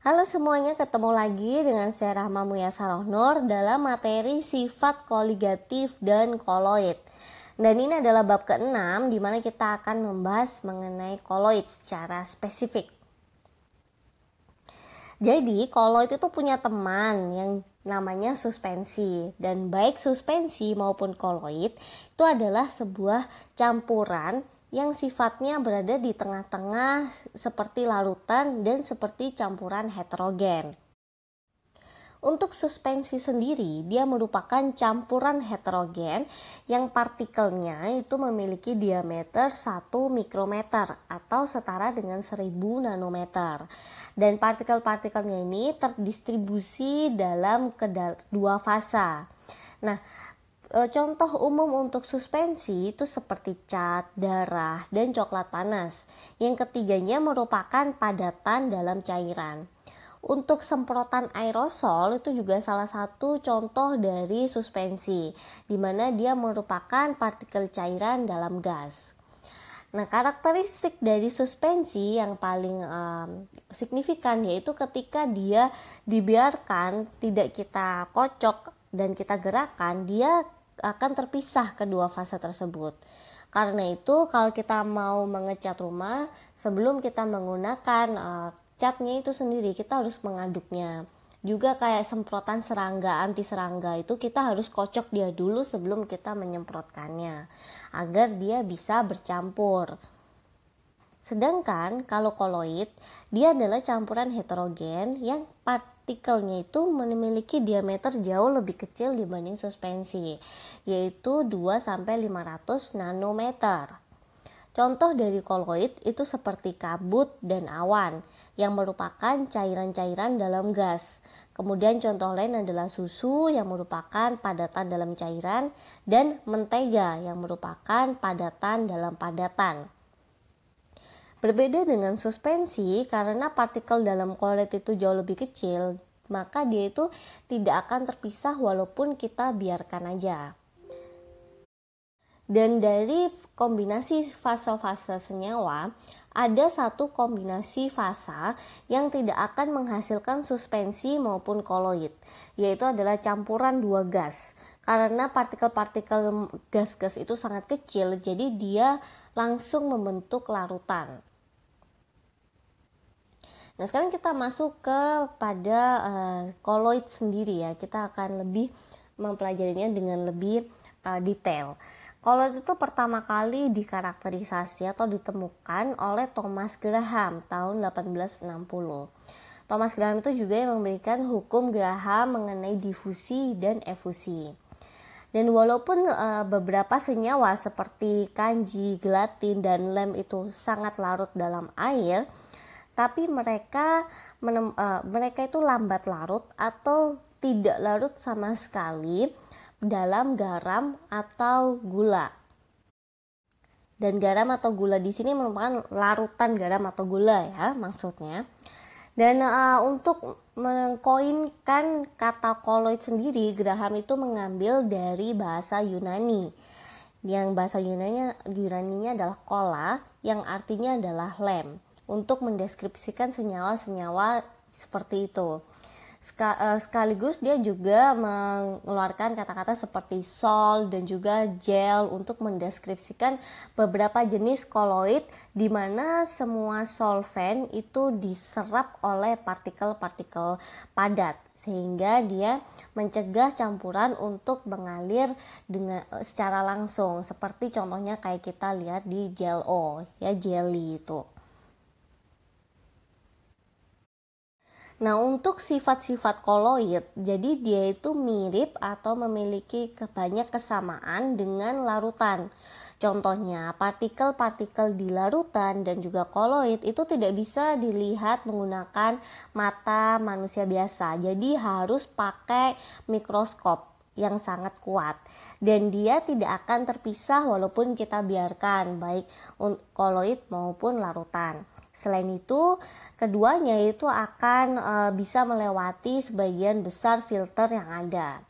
Halo semuanya, ketemu lagi dengan saya Rahma Muyasaroh Nur dalam materi sifat koligatif dan koloid. Dan ini adalah bab ke-6 di mana kita akan membahas mengenai koloid secara spesifik. Jadi, koloid itu punya teman yang namanya suspensi dan baik suspensi maupun koloid itu adalah sebuah campuran yang sifatnya berada di tengah-tengah seperti larutan dan seperti campuran heterogen. Untuk suspensi sendiri, dia merupakan campuran heterogen yang partikelnya itu memiliki diameter 1 mikrometer atau setara dengan 1000 nanometer. Dan partikel-partikelnya ini terdistribusi dalam kedua fasa. Nah, Eh, contoh umum untuk suspensi itu seperti cat, darah, dan coklat panas. Yang ketiganya merupakan padatan dalam cairan. Untuk semprotan aerosol itu juga salah satu contoh dari suspensi, di mana dia merupakan partikel cairan dalam gas. Nah, karakteristik dari suspensi yang paling um, signifikan yaitu ketika dia dibiarkan tidak kita kocok dan kita gerakan, dia akan terpisah kedua fase tersebut. Karena itu kalau kita mau mengecat rumah sebelum kita menggunakan uh, catnya itu sendiri kita harus mengaduknya. Juga kayak semprotan serangga anti serangga itu kita harus kocok dia dulu sebelum kita menyemprotkannya agar dia bisa bercampur. Sedangkan kalau koloid dia adalah campuran heterogen yang part partikelnya itu memiliki diameter jauh lebih kecil dibanding suspensi, yaitu 2 500 nanometer. Contoh dari koloid itu seperti kabut dan awan yang merupakan cairan-cairan dalam gas. Kemudian contoh lain adalah susu yang merupakan padatan dalam cairan dan mentega yang merupakan padatan dalam padatan. Berbeda dengan suspensi karena partikel dalam kolet itu jauh lebih kecil, maka dia itu tidak akan terpisah walaupun kita biarkan aja. Dan dari kombinasi fase-fase senyawa, ada satu kombinasi fase yang tidak akan menghasilkan suspensi maupun koloid, yaitu adalah campuran dua gas. Karena partikel-partikel gas-gas itu sangat kecil, jadi dia langsung membentuk larutan. Nah, sekarang kita masuk kepada uh, koloid sendiri ya. Kita akan lebih mempelajarinya dengan lebih uh, detail. Koloid itu pertama kali dikarakterisasi atau ditemukan oleh Thomas Graham tahun 1860. Thomas Graham itu juga yang memberikan hukum Graham mengenai difusi dan efusi. Dan walaupun e, beberapa senyawa seperti kanji, gelatin, dan lem itu sangat larut dalam air, tapi mereka menem, uh, mereka itu lambat larut atau tidak larut sama sekali dalam garam atau gula. Dan garam atau gula di sini merupakan larutan garam atau gula ya maksudnya. Dan uh, untuk mengkoinkan kata koloid sendiri, Graham itu mengambil dari bahasa Yunani. Yang bahasa Yunani Yunaninya adalah kola, yang artinya adalah lem untuk mendeskripsikan senyawa-senyawa seperti itu. Eh, sekaligus dia juga mengeluarkan kata-kata seperti sol dan juga gel untuk mendeskripsikan beberapa jenis koloid di mana semua solven itu diserap oleh partikel-partikel padat sehingga dia mencegah campuran untuk mengalir dengan eh, secara langsung seperti contohnya kayak kita lihat di gel O ya jelly itu. Nah, untuk sifat-sifat koloid, jadi dia itu mirip atau memiliki banyak kesamaan dengan larutan. Contohnya, partikel-partikel di larutan dan juga koloid itu tidak bisa dilihat menggunakan mata manusia biasa. Jadi harus pakai mikroskop yang sangat kuat dan dia tidak akan terpisah walaupun kita biarkan baik koloid maupun larutan. Selain itu, keduanya itu akan e, bisa melewati sebagian besar filter yang ada.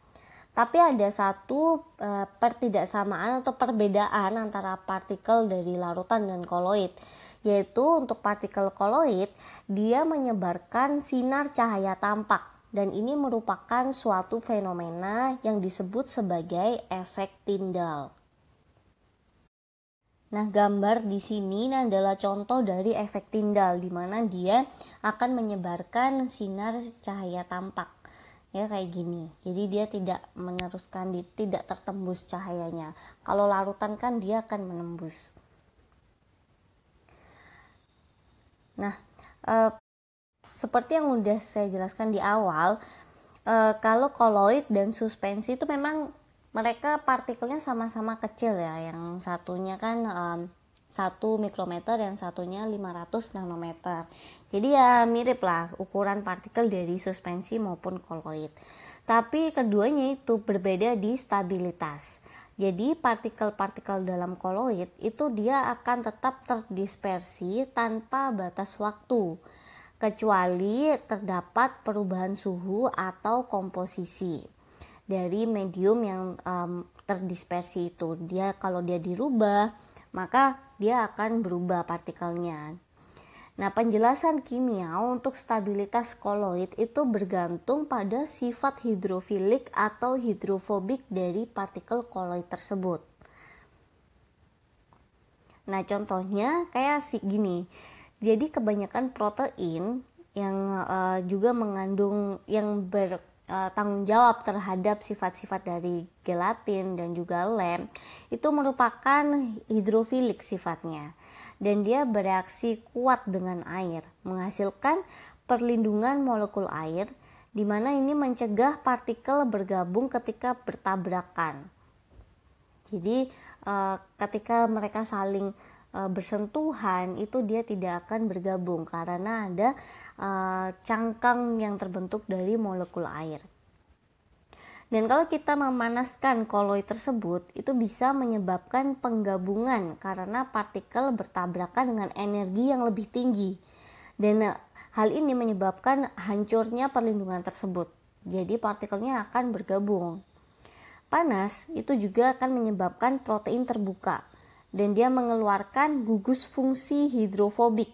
Tapi ada satu e, pertidaksamaan atau perbedaan antara partikel dari larutan dan koloid, yaitu untuk partikel koloid dia menyebarkan sinar cahaya tampak dan ini merupakan suatu fenomena yang disebut sebagai efek Tyndall. Nah, gambar di sini adalah contoh dari efek tindal di mana dia akan menyebarkan sinar cahaya tampak. Ya kayak gini. Jadi dia tidak meneruskan tidak tertembus cahayanya. Kalau larutan kan dia akan menembus. Nah, e, seperti yang udah saya jelaskan di awal, e, kalau koloid dan suspensi itu memang mereka partikelnya sama-sama kecil ya yang satunya kan um, 1 mikrometer dan satunya 500 nanometer jadi ya mirip lah ukuran partikel dari suspensi maupun koloid tapi keduanya itu berbeda di stabilitas jadi partikel-partikel dalam koloid itu dia akan tetap terdispersi tanpa batas waktu kecuali terdapat perubahan suhu atau komposisi dari medium yang um, terdispersi itu. Dia kalau dia dirubah, maka dia akan berubah partikelnya. Nah, penjelasan kimia untuk stabilitas koloid itu bergantung pada sifat hidrofilik atau hidrofobik dari partikel koloid tersebut. Nah, contohnya kayak si gini. Jadi kebanyakan protein yang uh, juga mengandung yang ber, Eh, tanggung jawab terhadap sifat-sifat dari gelatin dan juga lem itu merupakan hidrofilik sifatnya dan dia bereaksi kuat dengan air menghasilkan perlindungan molekul air di mana ini mencegah partikel bergabung ketika bertabrakan. Jadi eh, ketika mereka saling Eh, bersentuhan itu dia tidak akan bergabung karena ada eh, cangkang yang terbentuk dari molekul air. Dan kalau kita memanaskan koloid tersebut, itu bisa menyebabkan penggabungan karena partikel bertabrakan dengan energi yang lebih tinggi. Dan eh, hal ini menyebabkan hancurnya perlindungan tersebut. Jadi partikelnya akan bergabung. Panas itu juga akan menyebabkan protein terbuka dan dia mengeluarkan gugus fungsi hidrofobik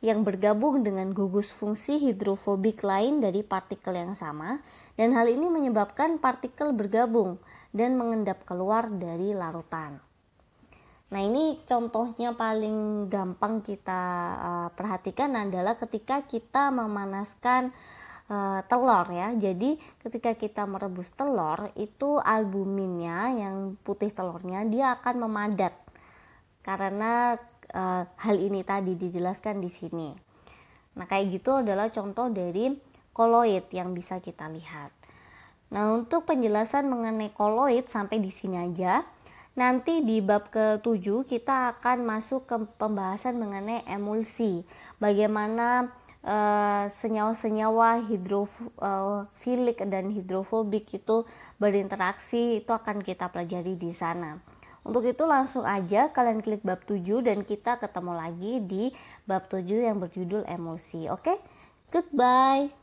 yang bergabung dengan gugus fungsi hidrofobik lain dari partikel yang sama dan hal ini menyebabkan partikel bergabung dan mengendap keluar dari larutan. Nah, ini contohnya paling gampang kita uh, perhatikan adalah ketika kita memanaskan uh, telur ya. Jadi, ketika kita merebus telur itu albuminnya yang putih telurnya dia akan memadat karena uh, hal ini tadi dijelaskan di sini. Nah, kayak gitu adalah contoh dari koloid yang bisa kita lihat. Nah, untuk penjelasan mengenai koloid sampai di sini aja. Nanti di bab ke-7 kita akan masuk ke pembahasan mengenai emulsi. Bagaimana eh, senyawa-senyawa uh, hidrofilik eh, dan hidrofobik itu berinteraksi itu akan kita pelajari di sana. Untuk itu langsung aja kalian klik bab 7 dan kita ketemu lagi di bab 7 yang berjudul emosi. Oke? Okay? Goodbye.